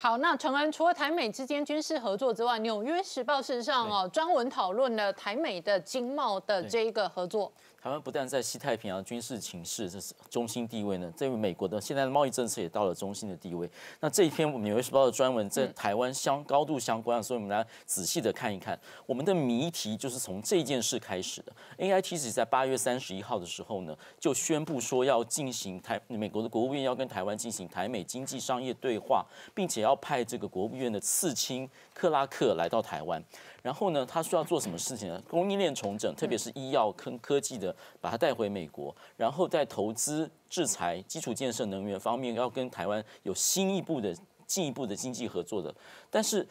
好，那承恩，除了台美之间军事合作之外，纽约时报》事实上哦，专文讨论了台美的经贸的这个合作。台湾不但在西太平洋军事情势这是中心地位呢，在美国的现在的贸易政策也到了中心的地位。那这一篇《纽约时报》的专文在台湾相高度相关，所以我们来仔细的看一看。我们的谜题就是从这件事开始的。AIT 只在八月三十一号的时候呢，就宣布说要进行台美国的国务院要跟台湾进行台美经济商业对话，并且要派这个国务院的次卿克拉克来到台湾。然后呢，他需要做什么事情呢？供应链重整，特别是医药跟科技的。把他带回美国，然后在投资、制裁、基础建设、能源方面，要跟台湾有新一步的、进一步的经济合作的。但是，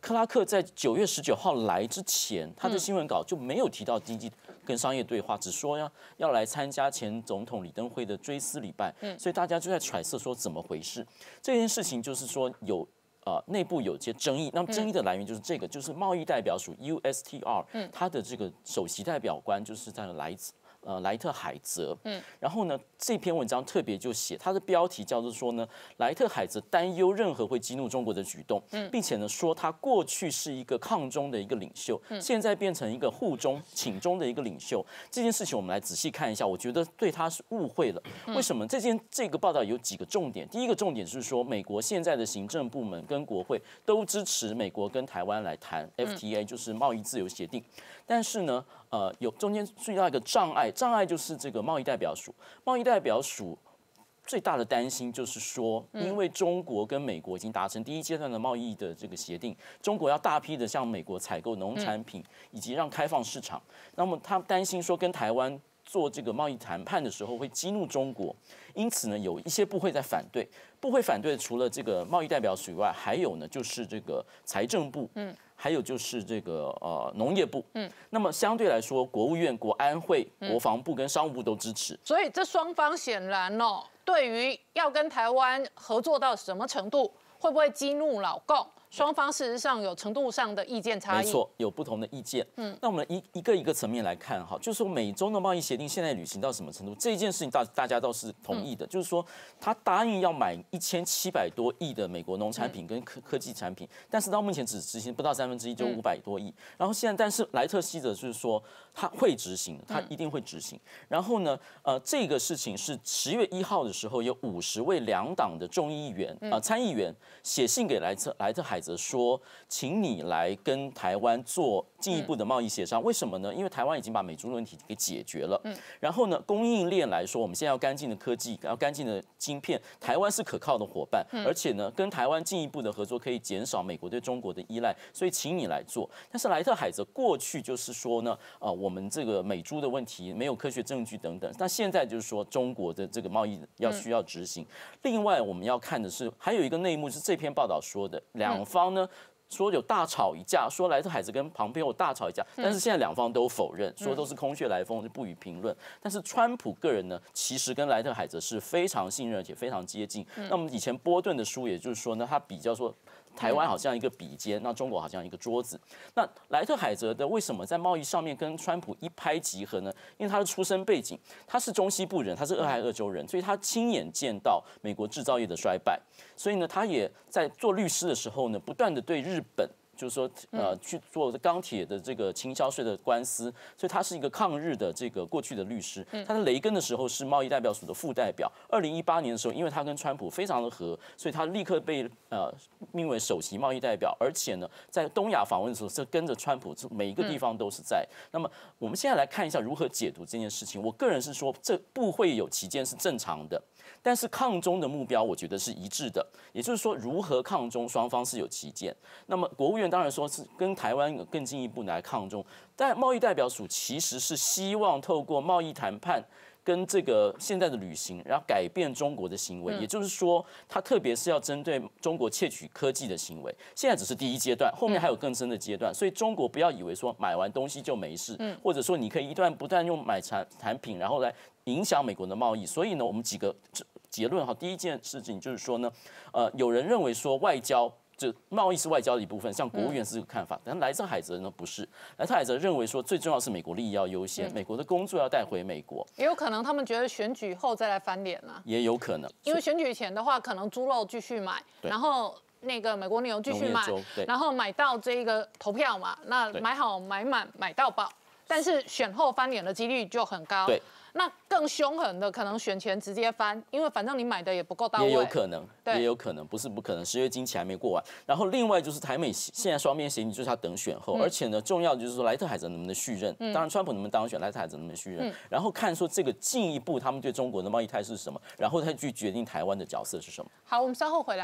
克拉克在九月十九号来之前，他的新闻稿就没有提到经济跟商业对话，只说要要来参加前总统李登辉的追思礼拜。嗯，所以大家就在揣测说怎么回事。这件事情就是说有。呃，内部有些争议。那么争议的来源就是这个，就是贸易代表署 U S T R，它的这个首席代表官就是在来自。呃，莱特海泽，嗯，然后呢，这篇文章特别就写他的标题，叫做说呢，莱特海泽担忧任何会激怒中国的举动，嗯，并且呢说他过去是一个抗中的一个领袖，现在变成一个护中请中的一个领袖。这件事情我们来仔细看一下，我觉得对他是误会了。为什么这件这个报道有几个重点？第一个重点是说，美国现在的行政部门跟国会都支持美国跟台湾来谈 FTA，就是贸易自由协定，但是呢，呃，有中间最大一个障碍。障碍就是这个贸易代表署，贸易代表署最大的担心就是说，因为中国跟美国已经达成第一阶段的贸易的这个协定，中国要大批的向美国采购农产品以及让开放市场，那么他担心说跟台湾做这个贸易谈判的时候会激怒中国，因此呢有一些部会在反对，不会反对除了这个贸易代表署以外，还有呢就是这个财政部。嗯。还有就是这个呃农业部，嗯，那么相对来说，国务院、国安会、国防部跟商务部都支持，所以这双方显然哦，对于要跟台湾合作到什么程度？会不会激怒老共？双方事实上有程度上的意见差异，没错，有不同的意见。嗯，那我们一一个一个层面来看，哈，就是说美中贸易协定现在履行到什么程度？这一件事情大大家倒是同意的，就是说他答应要买一千七百多亿的美国农产品跟科科技产品，但是到目前只执行不到三分之一，就五百多亿。然后现在，但是莱特希泽就是说他会执行，他一定会执行。然后呢，呃，这个事情是十月一号的时候，有五十位两党的众议员啊参议员。写信给莱特莱特海泽说，请你来跟台湾做进一步的贸易协商。为什么呢？因为台湾已经把美猪的问题给解决了。嗯。然后呢，供应链来说，我们现在要干净的科技，要干净的晶片，台湾是可靠的伙伴。嗯。而且呢，跟台湾进一步的合作可以减少美国对中国的依赖，所以请你来做。但是莱特海泽过去就是说呢，啊，我们这个美猪的问题没有科学证据等等。但现在就是说中国的这个贸易要需要执行。另外我们要看的是还有一个内幕。是这篇报道说的，两方呢说有大吵一架，说莱特海兹跟旁边有大吵一架，但是现在两方都否认，说都是空穴来风，就不予评论。但是川普个人呢，其实跟莱特海兹是非常信任而且非常接近。那我们以前波顿的书，也就是说呢，他比较说。台湾好像一个笔尖，那中国好像一个桌子。那莱特海泽的为什么在贸易上面跟川普一拍即合呢？因为他的出身背景，他是中西部人，他是俄亥俄州人，所以他亲眼见到美国制造业的衰败。所以呢，他也在做律师的时候呢，不断的对日本。就是说，呃，去做钢铁的这个倾销税的官司，所以他是一个抗日的这个过去的律师。他在雷根的时候是贸易代表署的副代表。二零一八年的时候，因为他跟川普非常的合，所以他立刻被呃命为首席贸易代表。而且呢，在东亚访问的时候，是跟着川普，这每一个地方都是在。那么，我们现在来看一下如何解读这件事情。我个人是说，这不会有歧见是正常的，但是抗中的目标，我觉得是一致的。也就是说，如何抗中，双方是有歧见。那么，国务院。当然，说是跟台湾更进一步来抗中，但贸易代表署其实是希望透过贸易谈判跟这个现在的旅行，然后改变中国的行为。也就是说，它特别是要针对中国窃取科技的行为。现在只是第一阶段，后面还有更深的阶段。所以中国不要以为说买完东西就没事，或者说你可以一段不断用买产产品，然后来影响美国的贸易。所以呢，我们几个结论哈，第一件事情就是说呢，呃，有人认为说外交。就贸易是外交的一部分，像国务院是这个看法，但莱特海泽呢不是，特泰泽认为说最重要是美国利益要优先，美国的工作要带回美国。也有可能他们觉得选举后再来翻脸了。也有可能，因为选举前的话，可能猪肉继续买，然后那个美国牛继续买，然后买到这一个投票嘛，那买好买满买到饱，但是选后翻脸的几率就很高。对。那更凶狠的可能选前直接翻，因为反正你买的也不够到位，也有可能，也有可能，不是不可能。十月经期还没过完，然后另外就是台美现在双边协议就是要等选后，而且呢，重要就是说莱特海泽能不能续任，当然川普能不能当选，莱特海泽能不能续任，然后看说这个进一步他们对中国的贸易态势是什么，然后再去决定台湾的角色是什么。好，我们稍后回来。